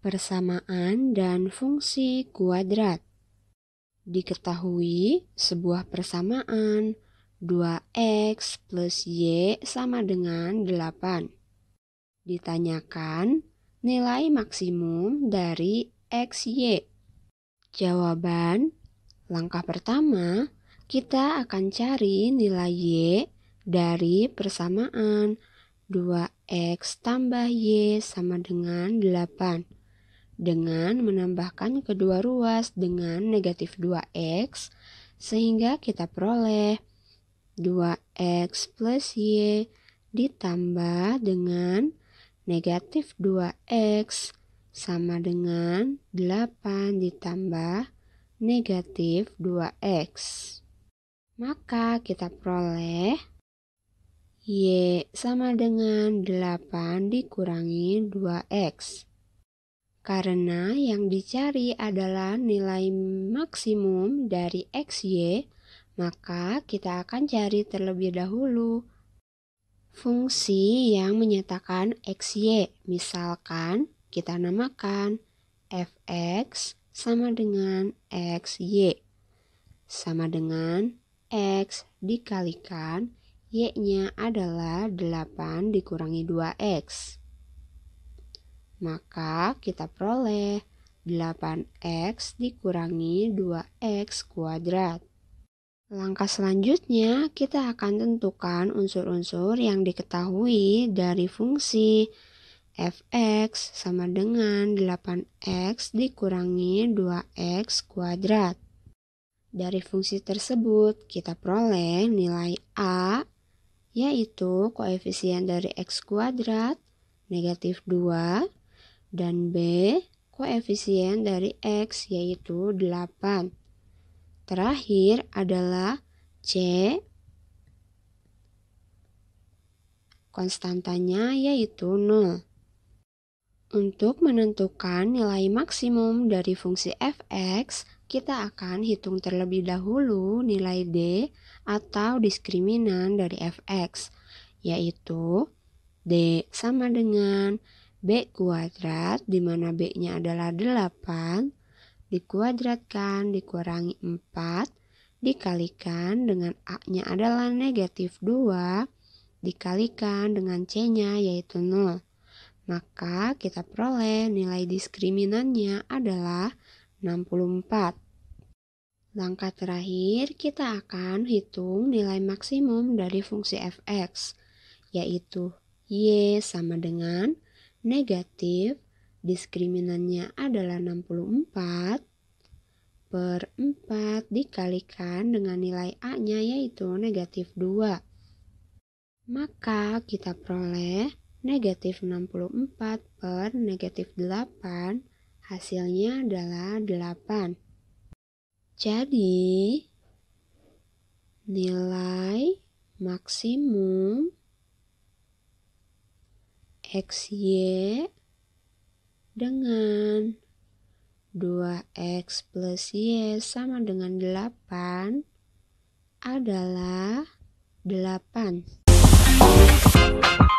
persamaan dan fungsi kuadrat. Diketahui sebuah persamaan 2x plus y sama dengan 8. Ditanyakan nilai maksimum dari xy. Jawaban, langkah pertama, kita akan cari nilai y dari persamaan 2x tambah y sama dengan 8 dengan menambahkan kedua ruas dengan negatif 2x sehingga kita peroleh 2x plus y ditambah dengan negatif 2x sama dengan 8 ditambah negatif 2x. Maka kita peroleh y sama dengan 8 dikurangi 2x karena yang dicari adalah nilai maksimum dari xy, maka kita akan cari terlebih dahulu fungsi yang menyatakan xy. Misalkan kita namakan fx sama dengan xy sama dengan x dikalikan y-nya adalah 8 dikurangi 2x. Maka kita peroleh 8x dikurangi 2x kuadrat. Langkah selanjutnya, kita akan tentukan unsur-unsur yang diketahui dari fungsi fx sama dengan 8x dikurangi 2x kuadrat. Dari fungsi tersebut, kita peroleh nilai a, yaitu koefisien dari x kuadrat, negatif 2, dan B koefisien dari X yaitu 8. Terakhir adalah C konstantanya yaitu 0. Untuk menentukan nilai maksimum dari fungsi fx, kita akan hitung terlebih dahulu nilai d atau diskriminan dari fx, yaitu d sama dengan B kuadrat, di mana B-nya adalah 8, dikuadratkan, dikurangi 4, dikalikan dengan A-nya adalah negatif 2, dikalikan dengan C-nya yaitu 0. Maka kita peroleh nilai diskriminannya adalah 64. Langkah terakhir, kita akan hitung nilai maksimum dari fungsi fx, yaitu y sama dengan 0,5 negatif, diskriminannya adalah 64 per 4 dikalikan dengan nilai A-nya yaitu negatif 2. Maka kita peroleh negatif 64 per negatif 8 hasilnya adalah 8. Jadi, nilai maksimum X Y dengan 2X plus Y sama dengan 8 adalah 8.